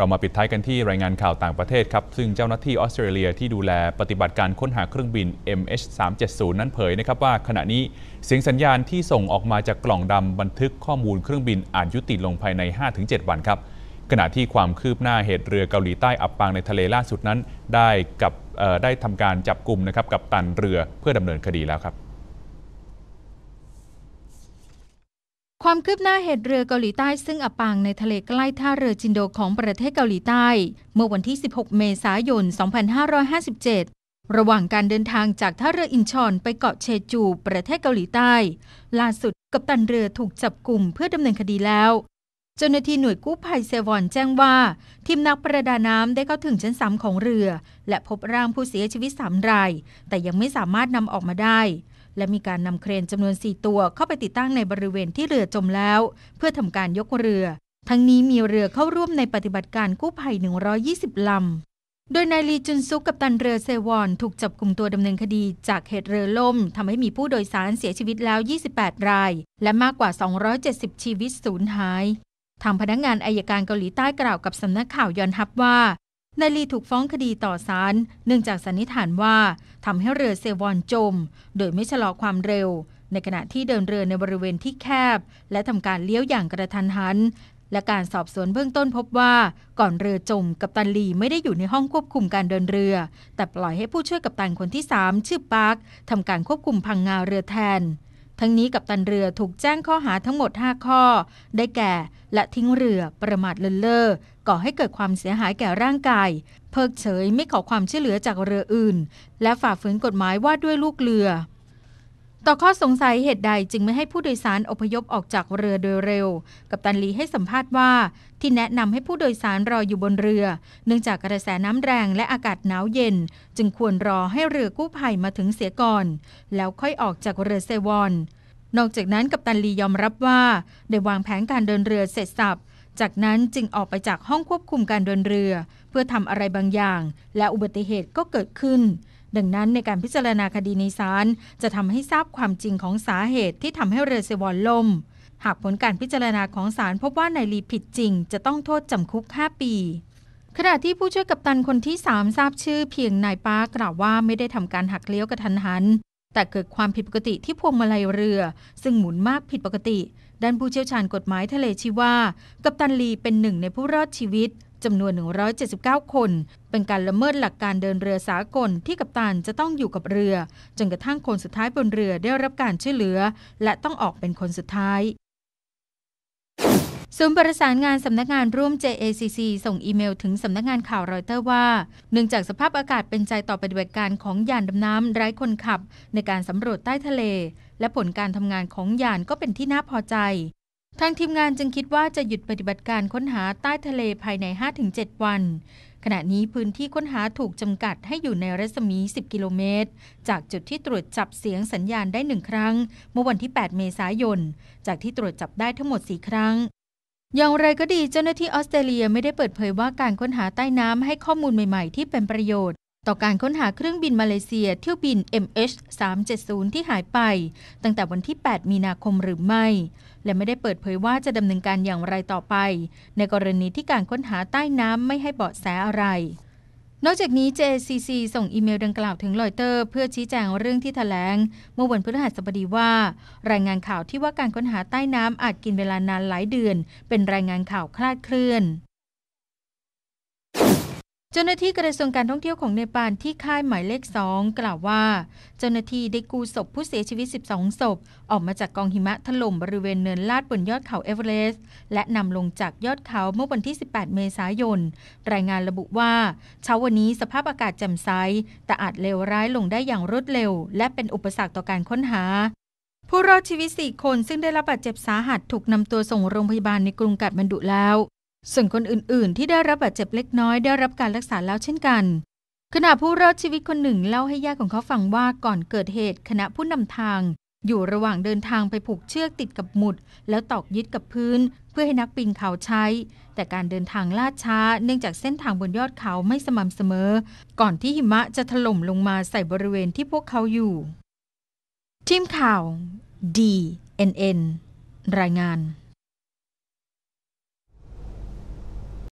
เรามาปิดท้ายกันที่รายงานข่าวต่างประเทศครับ ซึ่งเจ้าหน้าที่ออสเตรเลียที่ดูแลปฏิบัติการค้นหาเครื่องบิน MH370 นั้นเผยนะครับว่าขณะนี้เสียงสัญญาณที่ส่งออกมาจากกล่องดำบันทึกข้อมูลเครื่องบินอาจยุติลงภายใน 5-7 วันครับ ขณะที่ความคืบหน้าเหตุเรือเกาหลีใต้อับปางในทะเลล่าสุดนั้น ได้กับได้ทำการจับกลุ่มนะครับกับตันเรือเพื่อดำเนินคดีแล้วครับความคืบหน้าเหตุเรือเกาหลีใต้ซึ่งอับปางในทะเลใกล้ท่าเรือจินโดของประเทศเกาหลีใต้ เมื่อวันที่ 16 เมษายน 2557 ระหว่างการเดินทางจากท่าเรืออินชอนไปเกาะเชจูประเทศเกาหลีใต้ ล่าสุดกัปตันเรือถูกจับกลุ่มเพื่อดำเนินคดีแล้วเจ้าหน้าที่หน่วยกู้ภัยเซวอนแจ้งว่าทีมนักประดาน้ำได้เข้าถึงชั้นสามของเรือ และพบร่างผู้เสียชีวิตสามรายแต่ยังไม่สามารถนำออกมาได้และมีการนำเครนจำนวน 4 ตัวเข้าไปติดตั้งในบริเวณที่เรือจมแล้ว เพื่อทำการยกเรือ ทั้งนี้มีเรือเข้าร่วมในปฏิบัติการกู้ภัย 120ลำโดยนายลีจุนซุกกับตันเรือเซวอน ถูกจับกลุ่มตัวดำเนินคดีจากเหตุเรือล่มทำให้มีผู้โดยสารเสียชีวิตแล้ว 28 ราย และมากกว่า 270 ชีวิตสูญหาย ทางพนักงงานอายการเกาหลีใต้กล่าวกับสำนักข่าวยอนฮับว่านายลีถูกฟ้องคดีต่อศาลเนื่องจากสันนิษฐานว่าทำให้เรือเซวอนจมโดยไม่ชะลอความเร็วในขณะที่เดินเรือในบริเวณที่แคบและทำการเลี้ยวอย่างกระทันหันและการสอบสวนเบื้องต้นพบว่าก่อนเรือจมกัปตันลีไม่ได้อยู่ในห้องควบคุมการเดินเรือแต่ปล่อยให้ผู้ช่วยกัปตันคนที่3ชื่อปาร์คทำการควบคุมพังงาเรือแทนทั้งนี้กับตันเรือถูกแจ้งข้อหาทั้งหมด 5 ข้อ ได้แก่ และทิ้งเรือประมาทเลินเล่อ ก่อให้เกิดความเสียหายแก่ร่างกาย เพิกเฉยไม่ขอความช่วยเหลือจากเรืออื่น และฝ่าฝืนกฎหมายว่าด้วยลูกเรือ ต่อข้อสงสัยเหตุใดจึงไม่ให้ผู้โดยสารอพยพออกจากเรือโดยเร็ว กับตันลีให้สัมภาษณ์ว่า ที่แนะนำให้ผู้โดยสารรออยู่บนเรือเนื่องจากกระแสน้ำแรงและอากาศหนาวเย็น จึงควรรอให้เรือกู้ภัยมาถึงเสียก่อน แล้วค่อยออกจากเรือเซวอนนอกจากนั้นกัปตันลียอมรับว่า ได้วางแผนการเดินเรือเสร็จสับ จากนั้นจึงออกไปจากห้องควบคุมการเดินเรือ เพื่อทำอะไรบางอย่าง และอุบัติเหตุก็เกิดขึ้น ดังนั้นในการพิจารณาคดีในศาลจะทำให้ทราบความจริงของสาเหตุที่ทำให้เรือเซวอนล่ม หากผลการพิจารณาของศาลพบว่านายลีผิดจริง จะต้องโทษจำคุก 5 ปี ขณะที่ผู้ช่วยกัปตันคนที่ 3 ทราบชื่อเพียงนายป้ากล่าวว่าไม่ได้ทำการหักเลี้ยวกระทันหันแต่เกิดความผิดปกติที่พวงมาลัยเรือ ซึ่งหมุนมากผิดปกติ ด้านผู้เชี่ยวชาญกฎหมายทะเลชี้ว่ากัปตันลีเป็นหนึ่งในผู้รอดชีวิตจำนวน 179 คน เป็นการละเมิดหลักการเดินเรือสากล ที่กัปตันจะต้องอยู่กับเรือจนกระทั่งคนสุดท้ายบนเรือได้รับการช่วยเหลือ และต้องออกเป็นคนสุดท้ายศูนย์ประสานงานสำนักงานร่วม JACC ส่งอีเมลถึงสำนักงานข่าวรอยเตอร์ว่า เนื่องจากสภาพอากาศเป็นใจต่อปฏิบัติการของยานดำน้ำไร้คนขับในการสำรวจใต้ทะเล และผลการทำงานของยานก็เป็นที่น่าพอใจ ทางทีมงานจึงคิดว่าจะหยุดปฏิบัติการค้นหาใต้ทะเลภายใน 5-7 วัน ขณะนี้พื้นที่ค้นหาถูกจำกัดให้อยู่ในรัศมี10กิโลเมตรจากจุดที่ตรวจจับเสียงสัญญาณได้หนึ่งครั้ง เมื่อวันที่ 8 เมษายน จากที่ตรวจจับได้ทั้งหมด 4 ครั้งอย่างไรก็ดีเจ้าหน้าที่ออสเตรเลียไม่ได้เปิดเผยว่าการค้นหาใต้น้ำให้ข้อมูลใหม่ๆ ที่เป็นประโยชน์ ต่อการค้นหาเครื่องบินมาเลเซียเที่ยวบิน MH370 ที่หายไป ตั้งแต่วันที่ 8 มีนาคมหรือไม่ และไม่ได้เปิดเผยว่าจะดำเนินการอย่างไรต่อไป ในกรณีที่การค้นหาใต้น้ำไม่ให้เบาะแสอะไรนอกจากนี้ JCC ส่งอีเมลดังกล่าวถึงลอยเตอร์เพื่อชี้แจงเรื่องที่ถแถลงเมื่อวันพฤหัสบดีว่า รายงานข่าวที่ว่าการค้นหาใต้น้ำอาจกินเวลานานหลายเดือนเป็นรายงานข่าวคลาดเคลื่อนเจ้าหน้าที่กระทรวงการท่องเที่ยวของเนปาลที่ค่ายหมายเลขสองกล่าวว่า เจ้าหน้าที่ได้กู้ศพผู้เสียชีวิต 12 ศพออกมาจากกองหิมะถล่มบริเวณเนินลาดบนยอดเขาเอเวอเรสต์และนำลงจากยอดเขาเมื่อวันที่ 18 เมษายนรายงานระบุว่าเช้าวันนี้สภาพอากาศแจ่มใสแต่อาจเลวร้ายลงได้อย่างรวดเร็ว และเป็นอุปสรรคต่อการค้นหา ผู้รอดชีวิต 4 คนซึ่งได้รับบาดเจ็บสาหัสถูกนำตัวส่งโรงพยาบาลในกรุงกัดมันดุแล้วส่วนคนอื่น ๆ ที่ได้รับบาดเจ็บเล็กน้อยได้รับการรักษาแล้วเช่นกัน ขณะผู้รอดชีวิตคนหนึ่งเล่าให้ญาติของเขาฟังว่าก่อนเกิดเหตุ คณะผู้นำทาง อยู่ระหว่างเดินทางไปผูกเชือกติดกับหมุด แล้วตอกยึดกับพื้น เพื่อให้นักปีนเขาใช้ แต่การเดินทางลาดช้า เนื่องจากเส้นทางบนยอดเขาไม่สม่ำเสมอ ก่อนที่หิมะจะถล่มลงมาใส่บริเวณที่พวกเขาอยู่ ทีมข่าว DNN รายงาน